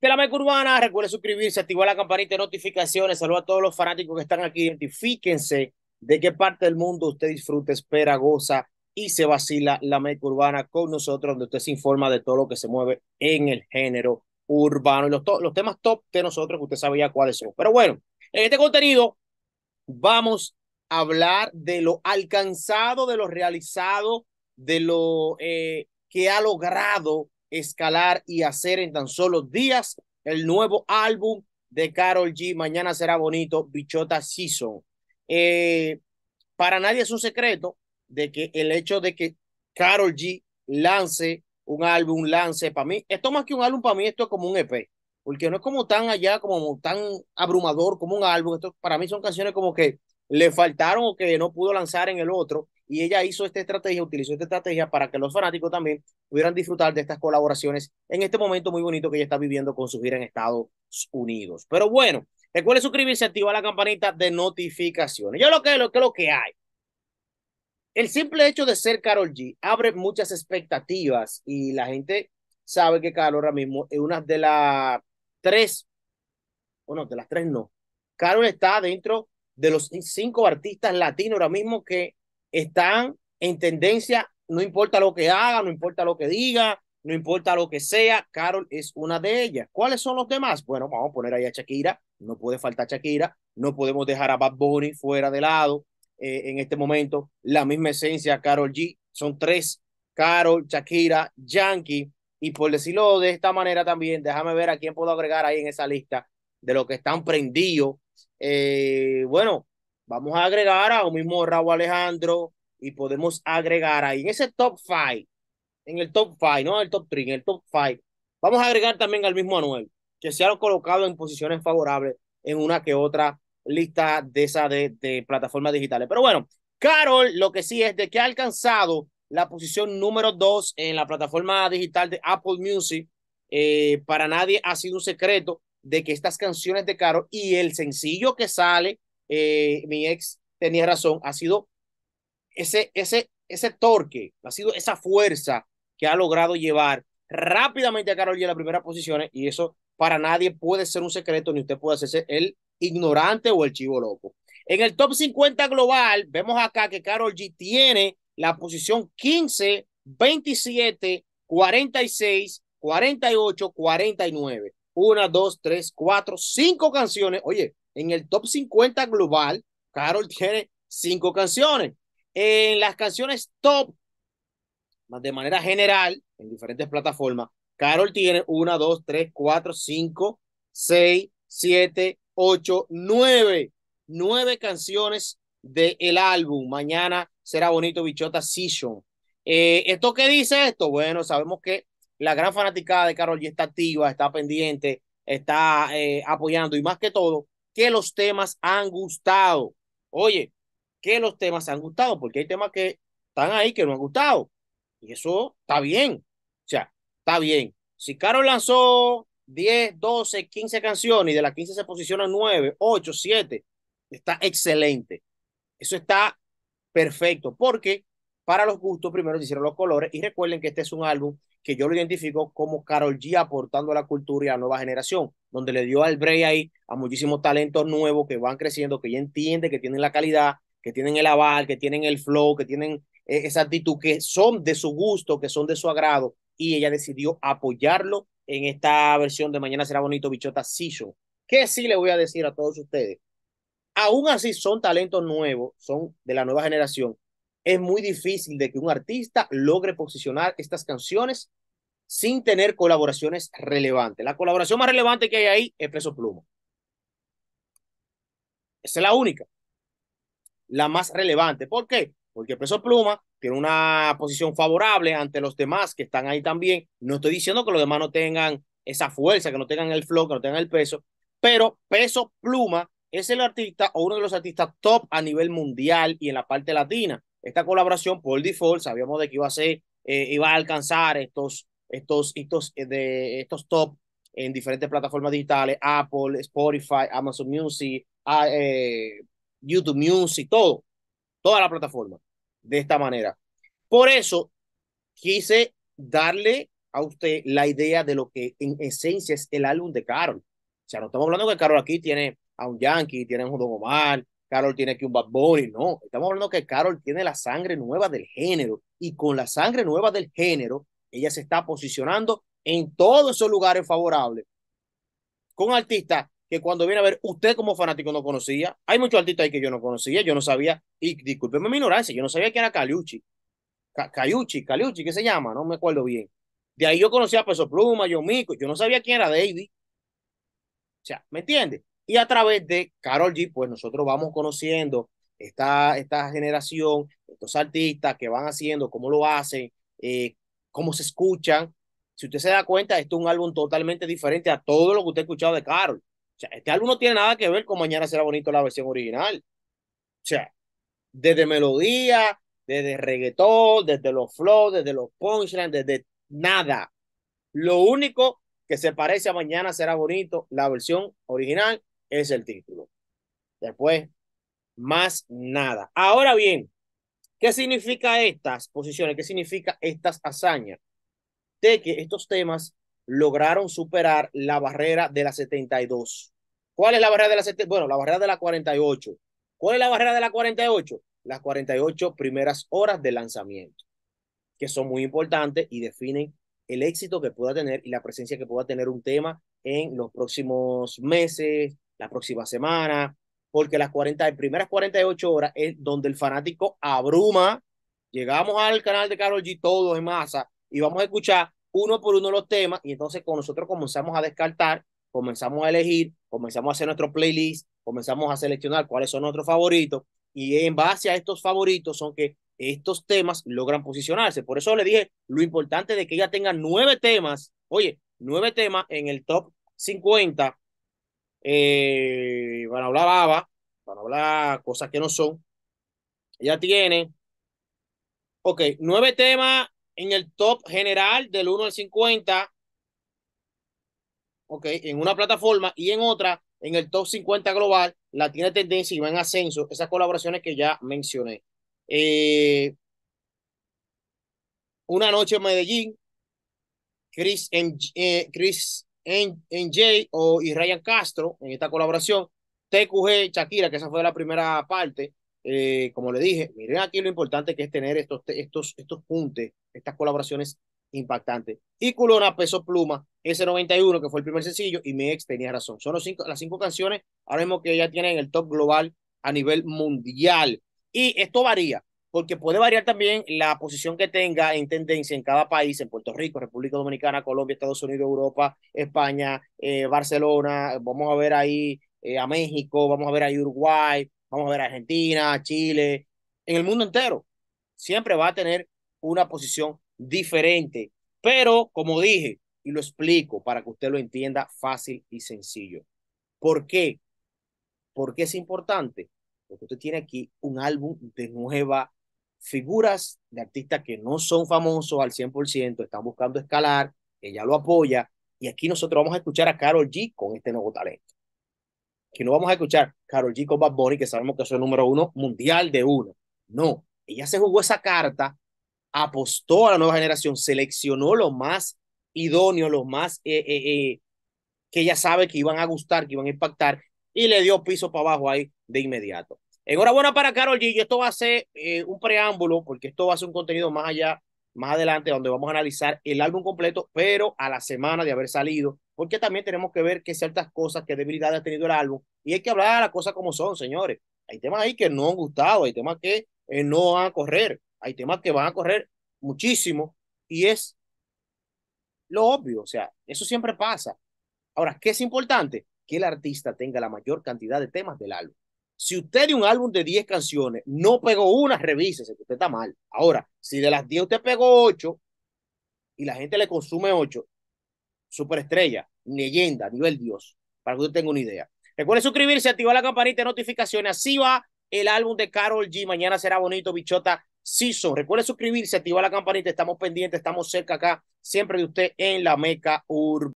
de este la Mec urbana, Recuerde suscribirse, activar la campanita de notificaciones. Saludos a todos los fanáticos que están aquí. Identifíquense de qué parte del mundo usted disfruta, espera, goza y se vacila la meca urbana con nosotros, donde usted se informa de todo lo que se mueve en el género urbano y los, temas top de nosotros que usted sabía cuáles son. Pero bueno, en este contenido vamos a hablar de lo alcanzado, de lo realizado, de lo eh, que ha logrado escalar y hacer en tan solo días el nuevo álbum de Carol G. Mañana será bonito, Bichota Season. Eh, para nadie es un secreto de que el hecho de que Carol G lance un álbum, lance para mí, esto más que un álbum para mí, esto es como un EP, porque no es como tan allá, como tan abrumador como un álbum, esto para mí son canciones como que le faltaron o que no pudo lanzar en el otro, y ella hizo esta estrategia, utilizó esta estrategia para que los fanáticos también pudieran disfrutar de estas colaboraciones en este momento muy bonito que ella está viviendo con su gira en Estados Unidos. Pero bueno, recuerden suscribirse, activar la campanita de notificaciones. Yo lo que lo que lo que hay. El simple hecho de ser Carol G abre muchas expectativas y la gente sabe que Carol ahora mismo es una de las tres, bueno, de las tres no. Carol está dentro de los cinco artistas latinos ahora mismo que están en tendencia, no importa lo que haga, no importa lo que diga, no importa lo que sea, Carol es una de ellas. ¿Cuáles son los demás? Bueno, vamos a poner ahí a Shakira, no puede faltar Shakira, no podemos dejar a Bad Bunny fuera de lado eh, en este momento, la misma esencia, Carol G, son tres, Carol, Shakira, Yankee, y por decirlo de esta manera también, déjame ver a quién puedo agregar ahí en esa lista de los que están prendidos. Eh, bueno, vamos a agregar a un mismo Raúl Alejandro y podemos agregar ahí en ese top 5, en el top 5, no en el top 3, en el top 5, vamos a agregar también al mismo Anuel, que se ha colocado en posiciones favorables en una que otra lista de esa de, plataformas digitales. Pero bueno, Carol lo que sí es de que ha alcanzado la posición número 2 en la plataforma digital de Apple Music. Eh, para nadie ha sido un secreto de que estas canciones de Carol y el sencillo que sale eh, mi ex tenía razón, ha sido ese, ese, ese torque, ha sido esa fuerza que ha logrado llevar rápidamente a Carol G a las primeras posiciones y eso para nadie puede ser un secreto ni usted puede hacerse el ignorante o el chivo loco. En el top 50 global vemos acá que Carol G tiene la posición 15, 27, 46, 48, 49. Una, dos, tres, cuatro, cinco canciones. Oye, en el top 50 global, Carol tiene cinco canciones. En las canciones top, de manera general, en diferentes plataformas, Carol tiene una, dos, tres, cuatro, cinco, seis, siete, ocho, nueve. Nueve canciones del álbum. Mañana será bonito Bichota Season. Eh, ¿Esto qué dice esto? Bueno, sabemos que la gran fanaticada de Carol ya está activa, está pendiente, está eh, apoyando y más que todo, que los temas han gustado. Oye, que los temas han gustado, porque hay temas que están ahí que no han gustado. Y eso está bien. O sea, está bien. Si Carol lanzó 10, 12, 15 canciones y de las 15 se posicionan 9, 8, 7, está excelente. Eso está perfecto, porque para los gustos, primero se hicieron los colores. Y recuerden que este es un álbum que yo lo identifico como Carol G aportando a la cultura y a la nueva generación, donde le dio al Bray ahí a muchísimos talentos nuevos que van creciendo, que ella entiende, que tienen la calidad, que tienen el aval, que tienen el flow, que tienen eh, esa actitud, que son de su gusto, que son de su agrado. Y ella decidió apoyarlo en esta versión de Mañana será bonito, Bichota Season. Que sí le voy a decir a todos ustedes. Aún así son talentos nuevos, son de la nueva generación es muy difícil de que un artista logre posicionar estas canciones sin tener colaboraciones relevantes. La colaboración más relevante que hay ahí es Peso Pluma. Esa es la única. La más relevante. ¿Por qué? Porque Peso Pluma tiene una posición favorable ante los demás que están ahí también. No estoy diciendo que los demás no tengan esa fuerza, que no tengan el flow, que no tengan el peso, pero Peso Pluma es el artista o uno de los artistas top a nivel mundial y en la parte latina esta colaboración por default, sabíamos de que iba a ser, eh, iba a alcanzar estos, estos, estos, eh, de, estos top en diferentes plataformas digitales, Apple, Spotify, Amazon Music, ah, eh, YouTube Music, todo, toda la plataforma, de esta manera. Por eso quise darle a usted la idea de lo que en esencia es el álbum de Carol. O sea, no estamos hablando que Carol aquí tiene a un Yankee, tiene a un Don Omar, Carol tiene aquí un Bad boy, no, estamos hablando que Carol tiene la sangre nueva del género y con la sangre nueva del género, ella se está posicionando en todos esos lugares favorables con artistas que cuando viene a ver, usted como fanático no conocía. Hay muchos artistas ahí que yo no conocía, yo no sabía, y discúlpeme mi ignorancia, yo no sabía quién era Caliucci. Caliucci, Caliucci, ¿qué se llama? No me acuerdo bien. De ahí yo conocía a Peso Pluma, yo Mico, yo no sabía quién era David. O sea, ¿me entiende? Y a través de Carol G, pues nosotros vamos conociendo esta, esta generación, estos artistas que van haciendo, cómo lo hacen, eh, cómo se escuchan. Si usted se da cuenta, esto es un álbum totalmente diferente a todo lo que usted ha escuchado de Carol. O sea, este álbum no tiene nada que ver con Mañana será bonito la versión original. O sea, desde melodía, desde reggaetón, desde los flows, desde los punchlines, desde nada. Lo único que se parece a Mañana será bonito, la versión original, es el título. Después, más nada. Ahora bien, ¿qué significa estas posiciones? ¿Qué significa estas hazañas? De que estos temas lograron superar la barrera de la 72. ¿Cuál es la barrera de la 72? Bueno, la barrera de la 48. ¿Cuál es la barrera de la 48? Las 48 primeras horas de lanzamiento, que son muy importantes y definen el éxito que pueda tener y la presencia que pueda tener un tema en los próximos meses, la próxima semana, porque las 40, las primeras 48 horas es donde el fanático abruma. Llegamos al canal de Carol G todos en masa y vamos a escuchar uno por uno los temas y entonces con nosotros comenzamos a descartar, comenzamos a elegir, comenzamos a hacer nuestro playlist, comenzamos a seleccionar cuáles son nuestros favoritos y en base a estos favoritos son que estos temas logran posicionarse. Por eso le dije lo importante de que ella tenga nueve temas, oye, nueve temas en el top 50 eh, van a hablar baba, van a hablar cosas que no son. Ella tiene, ok, nueve temas en el top general del 1 al 50. Ok, en una plataforma y en otra, en el top 50 global, la tiene tendencia y va en ascenso. Esas colaboraciones que ya mencioné. Eh, una noche en Medellín, Chris, eh, Chris en, Jay o, y Ryan Castro en esta colaboración. TQG, Shakira, que esa fue la primera parte. Eh, como le dije, miren aquí lo importante que es tener estos, estos, estos puntes, estas colaboraciones impactantes. Y Culona, Peso Pluma, ese 91, que fue el primer sencillo, y mi ex tenía razón. Son cinco, las cinco canciones ahora mismo que ya tienen el top global a nivel mundial. Y esto varía porque puede variar también la posición que tenga en tendencia en cada país, en Puerto Rico, República Dominicana, Colombia, Estados Unidos, Europa, España, eh, Barcelona, vamos a ver ahí eh, a México, vamos a ver a Uruguay, vamos a ver a Argentina, Chile, en el mundo entero. Siempre va a tener una posición diferente, pero como dije, y lo explico para que usted lo entienda fácil y sencillo. ¿Por qué? ¿Por qué es importante? Porque usted tiene aquí un álbum de nueva figuras de artistas que no son famosos al 100%, están buscando escalar, ella lo apoya, y aquí nosotros vamos a escuchar a Carol G con este nuevo talento. que no vamos a escuchar Carol G con Bad Bunny, que sabemos que es el número uno mundial de uno. No, ella se jugó esa carta, apostó a la nueva generación, seleccionó los más idóneos, los más eh, eh, eh, que ella sabe que iban a gustar, que iban a impactar, y le dio piso para abajo ahí de inmediato. Enhorabuena para Carol G. Y esto va a ser eh, un preámbulo, porque esto va a ser un contenido más allá, más adelante, donde vamos a analizar el álbum completo, pero a la semana de haber salido, porque también tenemos que ver que ciertas cosas, qué debilidades ha tenido el álbum. Y hay que hablar de las cosas como son, señores. Hay temas ahí que no han gustado, hay temas que eh, no van a correr, hay temas que van a correr muchísimo. Y es lo obvio, o sea, eso siempre pasa. Ahora, ¿qué es importante? Que el artista tenga la mayor cantidad de temas del álbum. Si usted de un álbum de 10 canciones, no pegó una, revísese, que usted está mal. Ahora, si de las 10 usted pegó 8 y la gente le consume 8, superestrella, leyenda, nivel Dios, para que usted tenga una idea. Recuerde suscribirse, activar la campanita de notificaciones. Así va el álbum de Carol G. Mañana será bonito, bichota. Season. Recuerde suscribirse, activar la campanita. Estamos pendientes, estamos cerca acá, siempre de usted en la Meca Urbana.